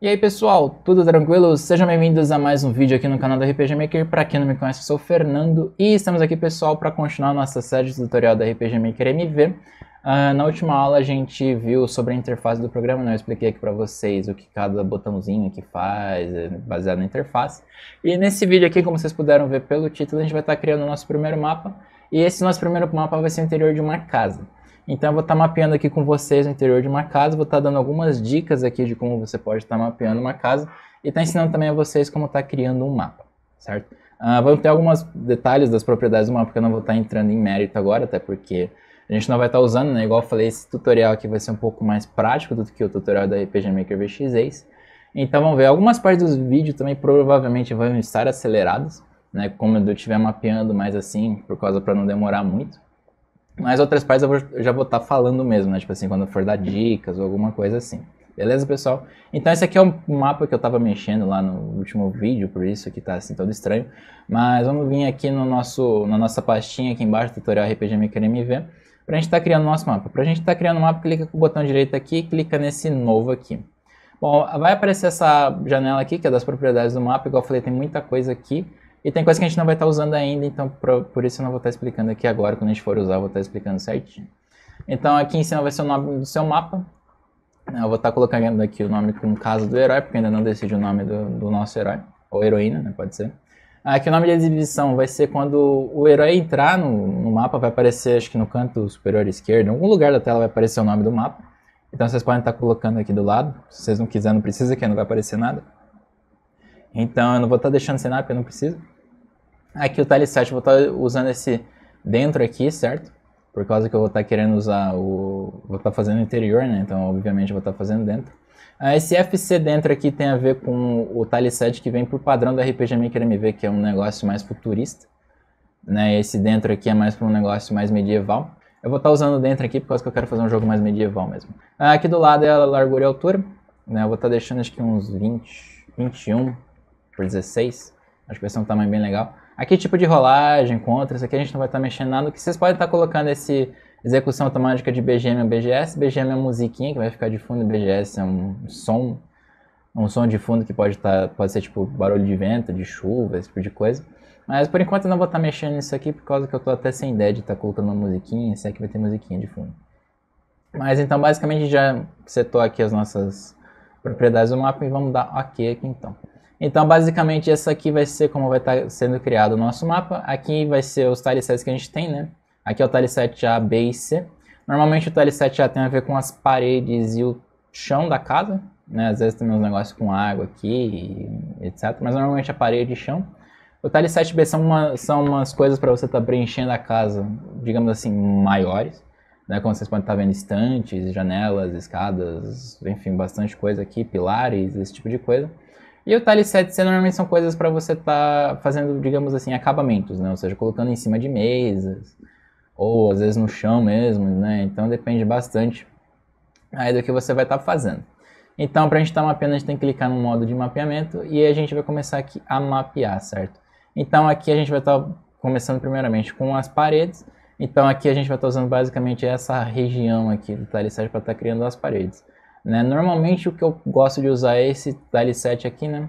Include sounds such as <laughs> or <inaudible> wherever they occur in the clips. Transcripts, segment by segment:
E aí pessoal, tudo tranquilo? Sejam bem-vindos a mais um vídeo aqui no canal da RPG Maker. Para quem não me conhece, eu sou o Fernando e estamos aqui pessoal para continuar nossa série de tutorial da RPG Maker MV. Uh, ah, na última aula a gente viu sobre a interface do programa, né? eu expliquei aqui para vocês o que cada botãozinho aqui faz, é baseado na interface. E nesse vídeo aqui, como vocês puderam ver pelo título, a gente vai estar tá criando o nosso primeiro mapa. E esse nosso primeiro mapa vai ser o interior de uma casa. Então eu vou estar tá mapeando aqui com vocês o interior de uma casa, vou estar tá dando algumas dicas aqui de como você pode estar tá mapeando uma casa e está ensinando também a vocês como estar tá criando um mapa, certo? Uh, ah, vamos ter alguns detalhes das propriedades do mapa que eu não vou estar tá entrando em mérito agora, até porque a gente não vai estar tá usando, né? Igual eu falei, esse tutorial aqui vai ser um pouco mais prático do que o tutorial da RPG Maker VX6. Então vamos ver, algumas partes do vídeo também provavelmente vão estar aceleradas, né? Como eu estiver mapeando mais assim, por causa para não demorar muito. Mas outras partes eu, vou, eu já vou estar tá falando mesmo, né? Tipo assim, quando for dar dicas ou alguma coisa assim. Beleza, pessoal? Então esse aqui é o mapa que eu estava mexendo lá no último vídeo, por isso que está assim todo estranho. Mas vamos vir aqui no nosso, na nossa pastinha aqui embaixo, tutorial RPG Maker MV, para a gente estar tá criando o nosso mapa. Para a gente estar tá criando o um mapa, clica com o botão direito aqui e clica nesse novo aqui. Bom, vai aparecer essa janela aqui, que é das propriedades do mapa, igual eu falei, tem muita coisa aqui. E tem coisa que a gente não vai estar tá usando ainda, então por, por isso eu não vou estar tá explicando aqui agora. Quando a gente for usar, eu vou estar tá explicando certinho. Então aqui em cima vai ser o nome do seu mapa. Eu vou estar tá colocando aqui o nome como caso do herói, porque ainda não decidi o nome do, do nosso herói. Ou heroína, né? Pode ser. Aqui o nome de exibição vai ser quando o herói entrar no, no, mapa, vai aparecer, acho que no canto superior esquerdo, em algum lugar da tela vai aparecer o nome do mapa. Então vocês podem estar tá colocando aqui do lado. Se vocês não quiserem, não precisa, que não vai aparecer nada. Então eu não vou estar tá deixando sem nada, porque não precisa. Aqui o tile set vou estar tá usando esse dentro aqui, certo? Por causa que eu vou estar tá querendo usar o... vou estar tá fazendo interior, né? Então, obviamente, eu vou estar fazendo dentro. Ah, esse FC dentro aqui tem a ver com o tile set que vem por padrão do RPG Maker MV, que é um negócio mais futurista. Né? Esse dentro aqui é mais para um negócio mais medieval. Eu vou estar usando dentro aqui por causa que eu quero fazer um jogo mais medieval mesmo. Ah, aqui do lado é a largura e a altura. Né? Eu vou estar deixando acho que uns 20, 21 por 16. Acho que vai ser um tamanho bem legal aqui é tipo de rolagem, contras, aqui a gente não vai estar tá mexendo nada, que vocês podem estar tá colocando esse execução automática de BGM ou BGS, BGM é uma musiquinha que vai ficar de fundo, BGS é um som, um som de fundo que pode, tá, pode ser tipo barulho de vento, de chuva, esse tipo de coisa. Mas por enquanto eu não vou estar tá mexendo nisso aqui, por causa que eu estou até sem ideia de estar tá colocando uma musiquinha, esse aqui é vai ter musiquinha de fundo. Mas então basicamente já setou aqui as nossas propriedades do mapa e vamos dar OK aqui então. Então, basicamente, essa aqui vai ser como vai estar sendo criado o nosso mapa. Aqui vai ser os tilesets que a gente tem, né? Aqui é o tileset A, B e C. Normalmente o tileset A tem a ver com as paredes e o chão da casa, né? Às vezes tem uns negócios com água aqui, etc. Mas normalmente é a parede e chão. O tileset B são, uma, são umas coisas para você estar tá preenchendo a casa, digamos assim, maiores. Né? Como vocês podem estar tá vendo, estantes, janelas, escadas, enfim, bastante coisa aqui, pilares, esse tipo de coisa. E o tile normalmente são coisas para você estar tá fazendo, digamos assim, acabamentos, né? Ou seja, colocando em cima de mesas, ou às vezes no chão mesmo, né? Então depende bastante aí do que você vai estar tá fazendo. Então, para a gente estar tá mapeando, a gente tem que clicar no modo de mapeamento e a gente vai começar aqui a mapear, certo? Então, aqui a gente vai estar tá começando primeiramente com as paredes. Então, aqui a gente vai estar tá usando basicamente essa região aqui do tile para estar tá criando as paredes. Né? Normalmente o que eu gosto de usar é esse L7 aqui, né?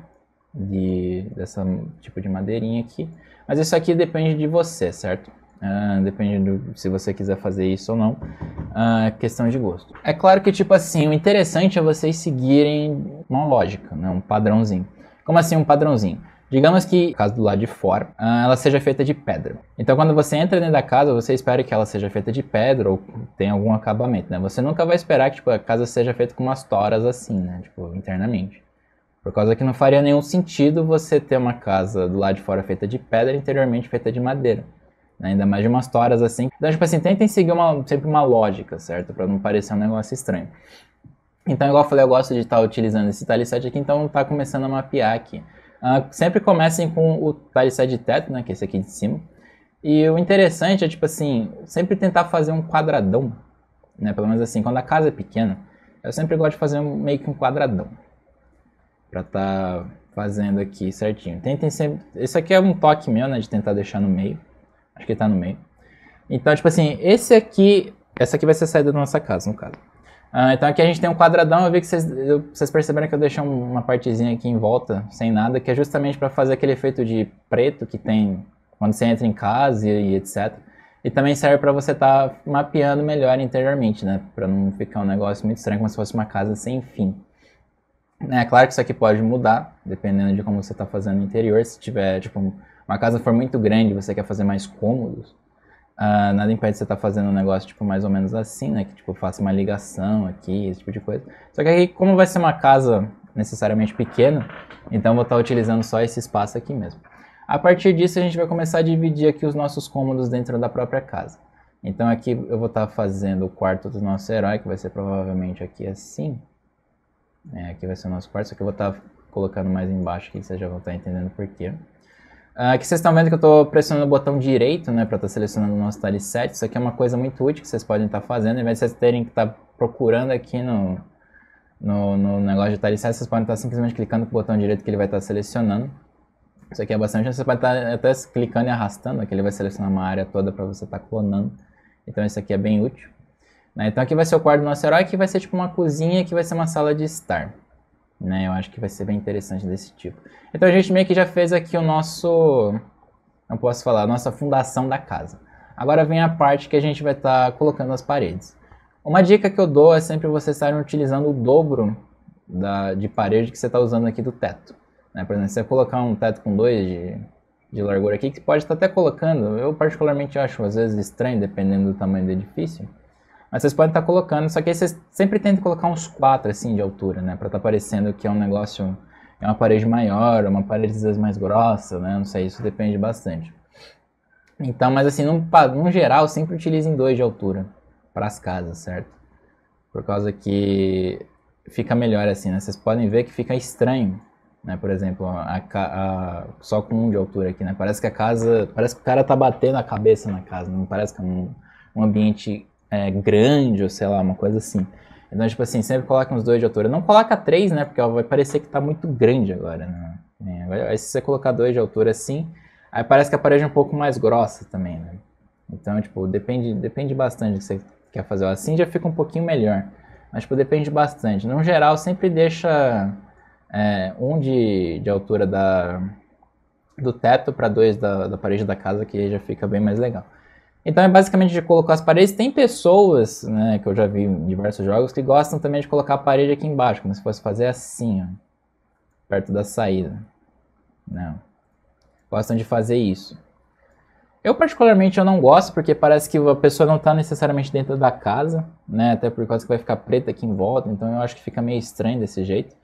De, dessa tipo de madeirinha aqui. Mas isso aqui depende de você, certo? Uh, depende do, se você quiser fazer isso ou não, uh, questão de gosto. É claro que, tipo assim, o interessante é vocês seguirem uma lógica, né? um padrãozinho. Como assim um padrãozinho? Digamos que, caso do lado de fora, ah, ela seja feita de pedra. Então, quando você entra dentro da casa, você espera que ela seja feita de pedra ou tenha algum acabamento, né? Você nunca vai esperar que tipo, a casa seja feita com umas toras assim, né? Tipo, internamente. Por causa que não faria nenhum sentido você ter uma casa do lado de fora feita de pedra e interiormente feita de madeira. Né? Ainda mais de umas toras assim. Então, tipo assim, tentem seguir uma, sempre uma lógica, certo? Para não parecer um negócio estranho. Então, igual eu falei, eu gosto de estar tá utilizando esse tile aqui, então tá começando a mapear aqui. Uh, sempre comecem com o tileset de teto, né, que é esse aqui de cima. E o interessante é, tipo assim, sempre tentar fazer um quadradão, né, pelo menos assim, quando a casa é pequena, eu sempre gosto de fazer um, meio que um quadradão, pra tá fazendo aqui certinho. Tentem sempre, esse aqui é um toque meu, né, de tentar deixar no meio, acho que tá no meio. Então, tipo assim, esse aqui, essa aqui vai ser a saída da nossa casa, no caso. Ah, então aqui a gente tem um quadradão, eu vi que vocês, perceberam que eu deixei uma partezinha aqui em volta, sem nada, que é justamente para fazer aquele efeito de preto que tem quando você entra em casa e, e etc. E também serve para você estar tá mapeando melhor interiormente, né? Para não ficar um negócio muito estranho, como se fosse uma casa sem fim. É claro que isso aqui pode mudar, dependendo de como você está fazendo o interior. Se tiver, tipo, uma casa for muito grande você quer fazer mais cômodos, Uh, nada impede você estar tá fazendo um negócio tipo mais ou menos assim, né? Que tipo faça uma ligação aqui, esse tipo de coisa. Só que aí, como vai ser uma casa necessariamente pequena, então vou estar tá utilizando só esse espaço aqui mesmo. A partir disso, a gente vai começar a dividir aqui os nossos cômodos dentro da própria casa. Então aqui eu vou estar tá fazendo o quarto do nosso herói, que vai ser provavelmente aqui assim. É, aqui vai ser o nosso quarto, só que eu vou estar tá colocando mais embaixo aqui, vocês já vão estar tá entendendo por quê. Aqui vocês estão vendo que eu estou pressionando o botão direito, né, para estar tá selecionando o nosso tile set. Isso aqui é uma coisa muito útil que vocês podem estar tá fazendo, em vez de vocês terem que estar tá procurando aqui no, no, no negócio de tile set, vocês podem estar tá simplesmente clicando com o botão direito que ele vai estar tá selecionando. Isso aqui é bastante, você pode estar tá até clicando e arrastando, que ele vai selecionar uma área toda para você estar clonando. Então isso aqui é bem útil. Né. Então aqui vai ser o quarto do nosso herói, que vai ser tipo uma cozinha, que vai ser uma sala de estar. Né? Eu acho que vai ser bem interessante desse tipo. Então a gente meio que já fez aqui o nosso, não posso falar, a nossa fundação da casa. Agora vem a parte que a gente vai estar tá colocando as paredes. Uma dica que eu dou é sempre vocês estarem utilizando o dobro da, de parede que você está usando aqui do teto. Né? Por exemplo, você colocar um teto com dois de, de largura aqui, que pode estar até colocando, eu particularmente acho às vezes estranho, dependendo do tamanho do edifício, mas vocês podem estar colocando, só que aí vocês sempre tentam colocar uns 4 assim de altura, né? Pra estar tá parecendo que é um negócio, é uma parede maior, uma parede às vezes mais grossa, né? Não sei, isso depende bastante. Então, mas assim, no, geral, sempre utilizem 2 de altura para as casas, certo? Por causa que fica melhor assim, né? Vocês podem ver que fica estranho, né? Por exemplo, a, a, só com um de altura aqui, né? Parece que a casa, parece que o cara tá batendo a cabeça na casa, não parece que é um, um ambiente é, grande, ou sei lá, uma coisa assim. Então, tipo assim, sempre coloca uns dois de altura. Não coloca três, né? Porque ó, vai parecer que tá muito grande agora, né? É, aí se você colocar dois de altura assim, aí parece que a parede é um pouco mais grossa também, né? Então, tipo, depende, depende bastante do que você quer fazer. Assim já fica um pouquinho melhor. Mas, tipo, depende bastante. No geral, sempre deixa é, um de, de altura da, do teto para dois da, da parede da casa, que já fica bem mais legal. Então é basicamente de colocar as paredes. Tem pessoas, né, que eu já vi em diversos jogos, que gostam também de colocar a parede aqui embaixo, como se fosse fazer assim, ó, perto da saída. Não. Gostam de fazer isso. Eu particularmente eu não gosto, porque parece que a pessoa não está necessariamente dentro da casa, né, até por causa que vai ficar preta aqui em volta, então eu acho que fica meio estranho desse jeito.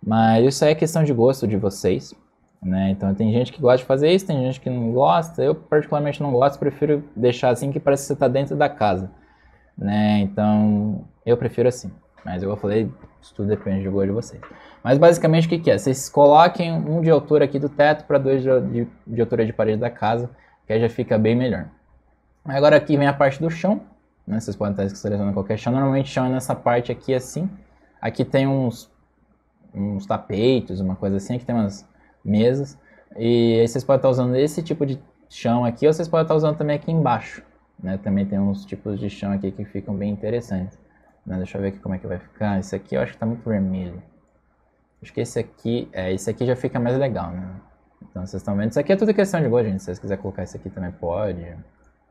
Mas isso aí é questão de gosto de vocês. Né? Então tem gente que gosta de fazer isso, tem gente que não gosta. Eu particularmente não gosto, prefiro deixar assim que parece que você está dentro da casa, né? Então eu prefiro assim. Mas eu falei, isso tudo depende do gosto de vocês. Mas basicamente o que, que é? Vocês coloquem um de altura aqui do teto para dois de, de, de, altura de parede da casa, que aí já fica bem melhor. Agora aqui vem a parte do chão, né? Vocês podem estar selecionando qualquer chão. Normalmente chão é nessa parte aqui assim. Aqui tem uns uns tapetes, uma coisa assim, aqui tem umas mesas. E aí vocês podem estar usando esse tipo de chão aqui, ou vocês podem estar usando também aqui embaixo. Né? Também tem uns tipos de chão aqui que ficam bem interessantes. Né? Deixa eu ver aqui como é que vai ficar. Esse aqui eu acho que está muito vermelho. Acho que esse aqui, é, esse aqui já fica mais legal, né? Então vocês estão vendo, isso aqui é tudo questão de gosto, gente. Se vocês quiserem colocar esse aqui também pode,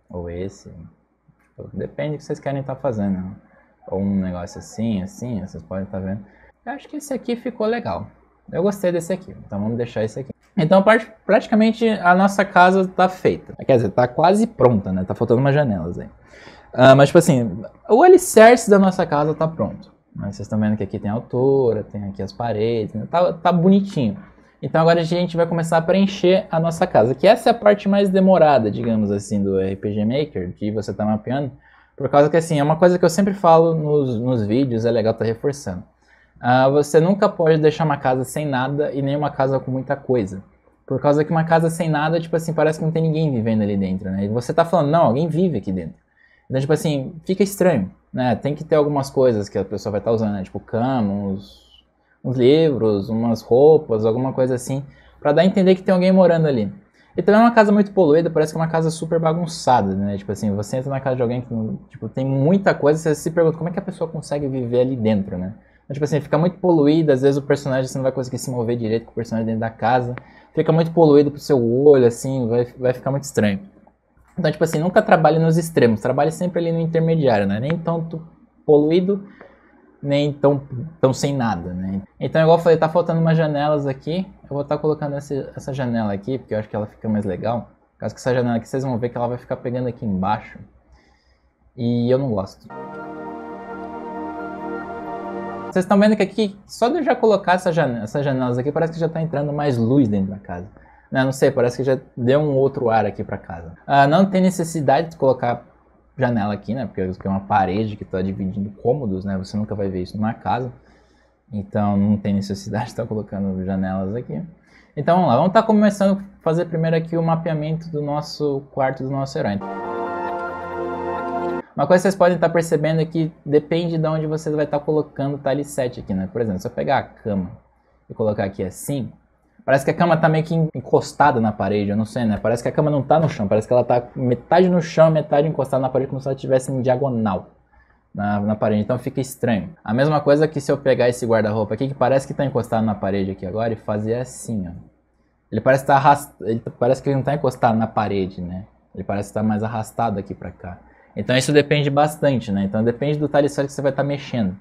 ou esse. Tipo, depende do que vocês querem estar tá fazendo. Ou um negócio assim, assim, vocês podem estar tá vendo. Eu acho que esse aqui ficou legal. Eu gostei desse aqui, então vamos deixar esse aqui. Então praticamente a nossa casa está feita. Quer dizer, está quase pronta, né? Tá faltando umas janelas aí. Uh, mas tipo assim, o alicerce da nossa casa está pronto. Mas né? vocês estão vendo que aqui tem a altura, tem aqui as paredes, né? tá, tá bonitinho. Então agora a gente vai começar a preencher a nossa casa, que essa é a parte mais demorada, digamos assim, do RPG Maker, que você está mapeando, por causa que assim, é uma coisa que eu sempre falo nos, nos vídeos, é legal estar tá reforçando. Uh, você nunca pode deixar uma casa sem nada e nem uma casa com muita coisa. Por causa que uma casa sem nada, tipo assim, parece que não tem ninguém vivendo ali dentro, né? E você tá falando, não, alguém vive aqui dentro. Então, tipo assim, fica estranho, né? Tem que ter algumas coisas que a pessoa vai estar tá usando, né? Tipo cama, uns, uns livros, umas roupas, alguma coisa assim, para dar a entender que tem alguém morando ali. E também é uma casa muito poluída, parece que é uma casa super bagunçada, né? Tipo assim, você entra na casa de alguém que tipo, tem muita coisa, você se pergunta como é que a pessoa consegue viver ali dentro, né? Então, tipo assim, fica muito poluído, às vezes o personagem você não vai conseguir se mover direito com o personagem dentro da casa. Fica muito poluído pro seu olho, assim, vai, vai ficar muito estranho. Então, tipo assim, nunca trabalhe nos extremos, trabalhe sempre ali no intermediário, né? Nem tanto poluído, nem tão, tão sem nada, né? Então, igual eu falei, tá faltando umas janelas aqui. Eu vou estar tá colocando essa, essa janela aqui, porque eu acho que ela fica mais legal. Caso que essa janela aqui, vocês vão ver que ela vai ficar pegando aqui embaixo. E eu não gosto. Vocês estão vendo que aqui, só de eu já colocar essa janela, essas janelas aqui, parece que já está entrando mais luz dentro da casa. Não, né, não sei, parece que já deu um outro ar aqui para casa. Ah, não tem necessidade de colocar janela aqui, né? Porque é uma parede que está dividindo cômodos, né? Você nunca vai ver isso numa casa. Então não tem necessidade de estar tá colocando janelas aqui. Então vamos lá, vamos estar tá começando a fazer primeiro aqui o mapeamento do nosso quarto do nosso herói. Uma coisa que vocês podem estar percebendo é que depende de onde você vai estar colocando o tile set aqui, né? Por exemplo, se eu pegar a cama e colocar aqui assim, parece que a cama está meio que encostada na parede, eu não sei, né? Parece que a cama não está no chão, parece que ela está metade no chão, metade encostada na parede, como se ela estivesse em diagonal. Na, na, parede, então fica estranho. A mesma coisa que se eu pegar esse guarda-roupa aqui, que parece que está encostado na parede aqui agora, e fazer assim, ó. Ele parece, tá arrast... ele parece que ele não está encostado na parede, né? Ele parece estar tá mais arrastado aqui para cá. Então isso depende bastante, né? Então depende do talho que você vai estar tá mexendo.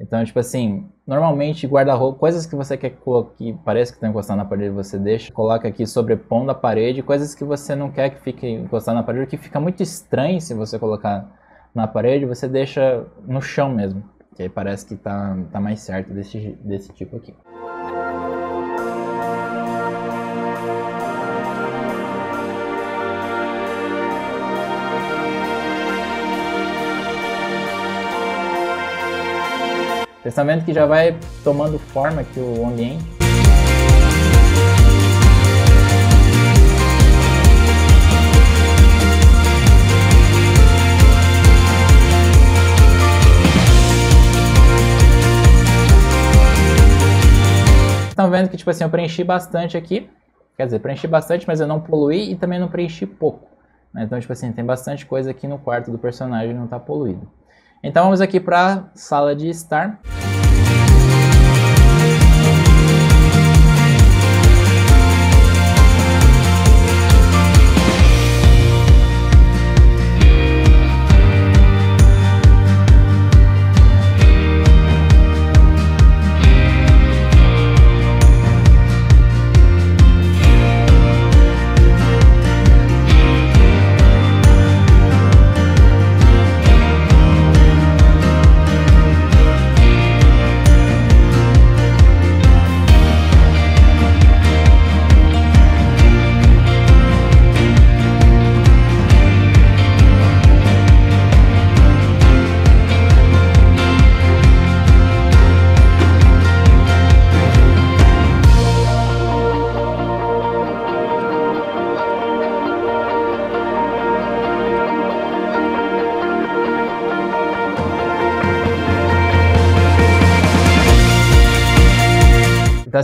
Então, tipo assim, normalmente guarda-roupa, coisas que você quer que parece que estão tá encostando na parede, você deixa, coloca aqui sobrepondo a parede, coisas que você não quer que fique encostado na parede, que fica muito estranho se você colocar na parede, você deixa no chão mesmo. Que aí parece que tá, tá mais certo desse, desse tipo aqui. Pensamento que já vai tomando forma que o ambiente. Estão tá vendo que tipo assim, eu preenchi bastante aqui. Quer dizer, preenchi bastante, mas eu não poluí e também não preenchi pouco. Né? Então, tipo assim, tem bastante coisa aqui no quarto do personagem não está poluído. Então vamos aqui para a sala de estar.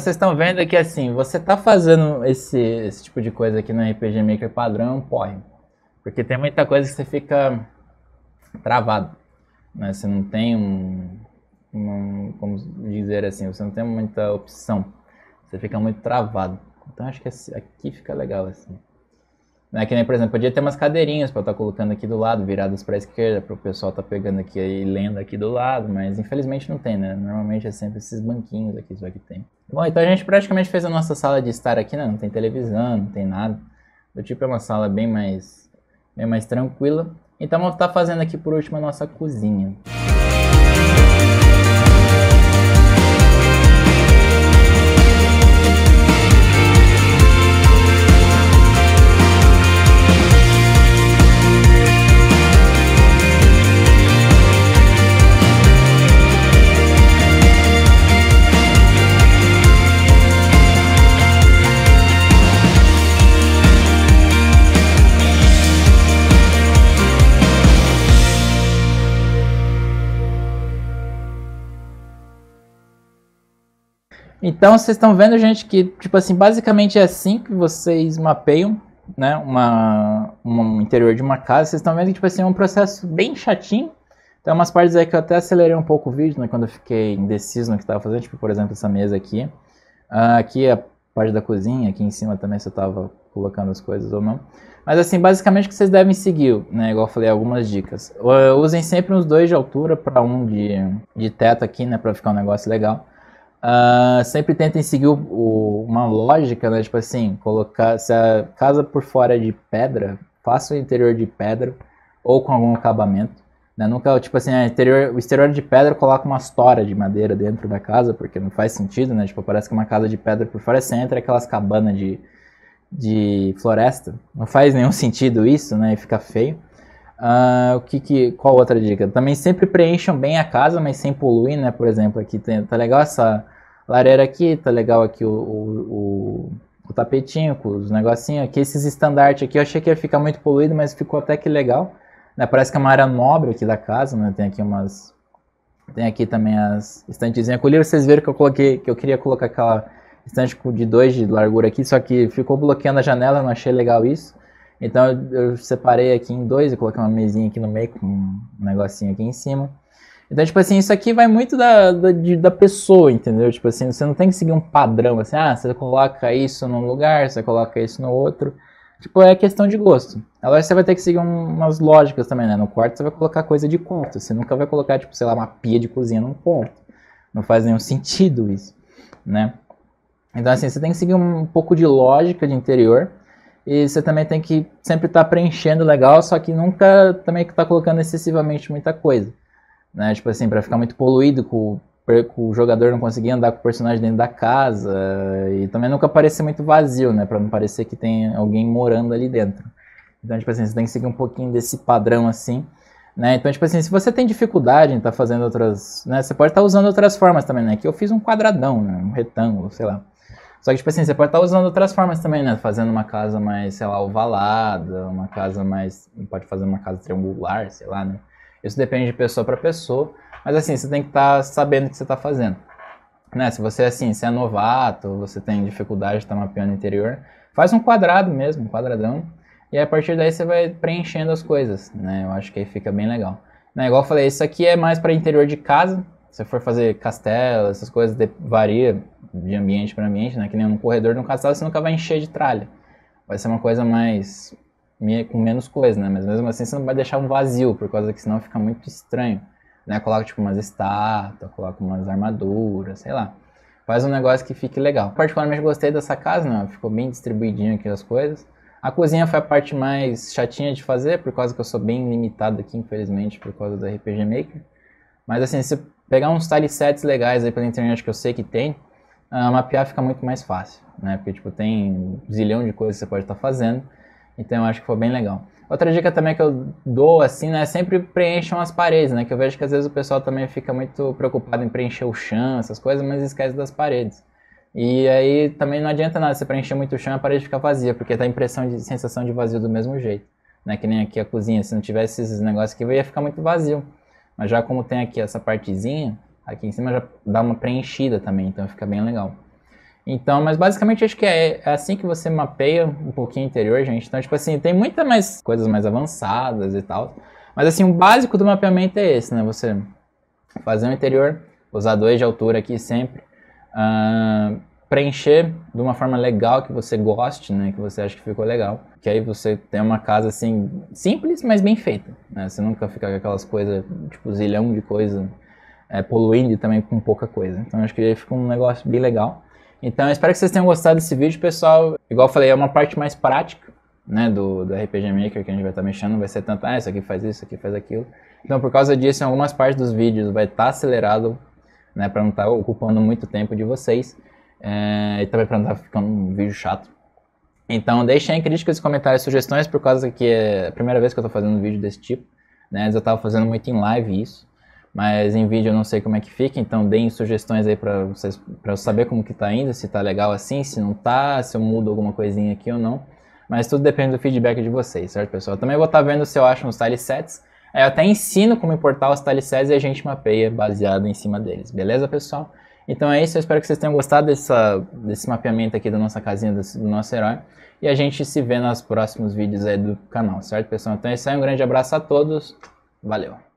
vocês estão vendo que assim, você tá fazendo esse, esse tipo de coisa aqui no RPG Maker padrão, porre. Porque tem muita coisa que você fica travado. Né? Você não tem um, um, Como dizer assim, você não tem muita opção. Você fica muito travado. Então acho que aqui fica legal assim. Né? Que nem, por exemplo, podia ter umas cadeirinhas para estar tá colocando aqui do lado, viradas para a esquerda, para o pessoal estar tá pegando aqui e lendo aqui do lado, mas infelizmente não tem, né? Normalmente é sempre esses banquinhos aqui só que tem. Bom, então a gente praticamente fez a nossa sala de estar aqui, né? Não tem televisão, não tem nada. Do tipo, é uma sala bem mais, bem mais tranquila. Então vamos estar tá fazendo aqui por último a nossa cozinha. Música Então vocês estão vendo, gente, que tipo assim, basicamente é assim que vocês mapeiam, né, uma, um interior de uma casa. Vocês estão vendo que tipo assim, é um processo bem chatinho. Tem umas partes aí que eu até acelerei um pouco o vídeo, né, quando eu fiquei indeciso no que estava fazendo, tipo, por exemplo, essa mesa aqui. Uh, aqui é a parte da cozinha, aqui em cima também se eu estava colocando as coisas ou não. Mas assim, basicamente o que vocês devem seguir, né, igual eu falei, algumas dicas. Uh, usem sempre uns dois de altura para um de, de teto aqui, né, para ficar um negócio legal. Uh, sempre tentem seguir o, o, uma lógica, né? Tipo assim, colocar se a casa por fora é de pedra, faça o interior de pedra ou com algum acabamento. Né? Nunca, tipo assim, ah, interior, o exterior de pedra coloca uma tora de madeira dentro da casa, porque não faz sentido, né? Tipo, parece que uma casa de pedra por fora você entra aquelas cabanas de, de floresta. Não faz nenhum <laughs> sentido isso, né? E fica feio. Uh, o que, que, qual outra dica? Também sempre preencham bem a casa, mas sem poluir, né? Por exemplo, aqui tem, tá legal essa lareira aqui, tá legal aqui o, o, o, o tapetinho com os negocinhos aqui. Esses estandartes aqui eu achei que ia ficar muito poluído, mas ficou até que legal. Né? Parece que é uma área nobre aqui da casa, né? Tem aqui umas... Tem aqui também as estantezinhas com livro. Vocês viram que eu coloquei, que eu queria colocar aquela estante de dois de largura aqui, só que ficou bloqueando a janela, não achei legal isso. Então eu separei aqui em dois e coloquei uma mesinha aqui no meio com um negocinho aqui em cima. Então, tipo assim, isso aqui vai muito da, da, de, da, pessoa, entendeu? Tipo assim, você não tem que seguir um padrão, assim, ah, você coloca isso num lugar, você coloca isso no outro. Tipo, é questão de gosto. Agora você vai ter que seguir um, umas lógicas também, né? No quarto você vai colocar coisa de conta, Você nunca vai colocar, tipo, sei lá, uma pia de cozinha num quarto. Não faz nenhum sentido isso, né? Então, assim, você tem que seguir um pouco de lógica de interior. E você também tem que sempre estar tá preenchendo legal, só que nunca também que tá colocando excessivamente muita coisa né? Tipo assim, para ficar muito poluído com o jogador não conseguir andar com o personagem dentro da casa e também nunca parecer muito vazio, né? Para não parecer que tem alguém morando ali dentro. Então, tipo assim, você tem que seguir um pouquinho desse padrão assim, né? Então, tipo assim, se você tem dificuldade em estar tá fazendo outras, né? Você pode estar tá usando outras formas também, né? Que eu fiz um quadradão, né? um retângulo, sei lá. Só que, tipo assim, você pode estar tá usando outras formas também, né? Fazendo uma casa mais, sei lá, ovalada, uma casa mais. Pode fazer uma casa triangular, sei lá, né? Isso depende de pessoa para pessoa, mas assim, você tem que estar tá sabendo o que você está fazendo. Né? Se você é, assim, se é novato, você tem dificuldade de estar tá mapeando interior, faz um quadrado mesmo, um quadradão, e a partir daí você vai preenchendo as coisas, né? Eu acho que aí fica bem legal. Né? Igual eu falei, isso aqui é mais para interior de casa, se você for fazer castelo, essas coisas, de, varia de ambiente para ambiente, né? Que nem um corredor de um castelo, você nunca vai encher de tralha. Vai ser uma coisa mais com menos coisa, né? Mas mesmo assim você não vai deixar um vazio, por causa que senão fica muito estranho. Né? Coloca tipo umas estátuas, coloca umas armaduras, sei lá. Faz um negócio que fique legal. Particularmente gostei dessa casa, né? Ficou bem distribuidinho aqui as coisas. A cozinha foi a parte mais chatinha de fazer, por causa que eu sou bem limitado aqui, infelizmente, por causa do RPG Maker. Mas assim, se pegar uns style sets legais aí pela internet que eu sei que tem, uh, mapear fica muito mais fácil, né? Porque tipo, tem um zilhão de coisas que você pode estar tá fazendo. Então eu acho que foi bem legal. Outra dica também que eu dou, assim, né, é sempre preencham as paredes, né, que eu vejo que às vezes o pessoal também fica muito preocupado em preencher o chão, essas coisas, mas esquece das paredes. E aí também não adianta nada você preencher muito o chão e a parede fica vazia, porque dá impressão de sensação de vazio do mesmo jeito, né, que nem aqui a cozinha, se não tivesse esses negócios aqui, ia ficar muito vazio. Mas já como tem aqui essa partezinha, aqui em cima já dá uma preenchida também, então fica bem legal. Então, mas basicamente acho que é, é, assim que você mapeia um pouquinho o interior, gente. Então, tipo assim, tem muitas mais coisas mais avançadas e tal. Mas assim, o básico do mapeamento é esse, né? Você fazer um interior, usar dois de altura aqui sempre, uh, preencher de uma forma legal que você goste, né? Que você acha que ficou legal. Que aí você tem uma casa assim simples, mas bem feita. Né? Você nunca fica com aquelas coisas, tipo zilhão de coisa, é, poluindo e também com pouca coisa. Então acho que aí fica um negócio bem legal. Então, eu espero que vocês tenham gostado desse vídeo, pessoal. Igual eu falei, é uma parte mais prática, né, do, do RPG Maker que a gente vai estar tá mexendo. Não vai ser tanto, ah, isso aqui faz isso, isso aqui faz aquilo. Então, por causa disso, em algumas partes dos vídeos vai estar tá acelerado, né, para não estar tá ocupando muito tempo de vocês. É, e também para não estar tá ficando um vídeo chato. Então, deixem aí críticas, comentários, sugestões, por causa que é a primeira vez que eu estou fazendo um vídeo desse tipo. Né, eu estava fazendo muito em live isso. Mas em vídeo eu não sei como é que fica, então deem sugestões aí para vocês para saber como que tá indo, se tá legal assim, se não tá, se eu mudo alguma coisinha aqui ou não. Mas tudo depende do feedback de vocês, certo, pessoal? também vou estar tá vendo se eu acho uns sets. Aí é, eu até ensino como importar os sets e a gente mapeia baseado em cima deles, beleza, pessoal? Então é isso, eu espero que vocês tenham gostado dessa, desse mapeamento aqui da nossa casinha, desse, do nosso herói. E a gente se vê nos próximos vídeos aí do canal, certo, pessoal? Então é isso aí, um grande abraço a todos, valeu!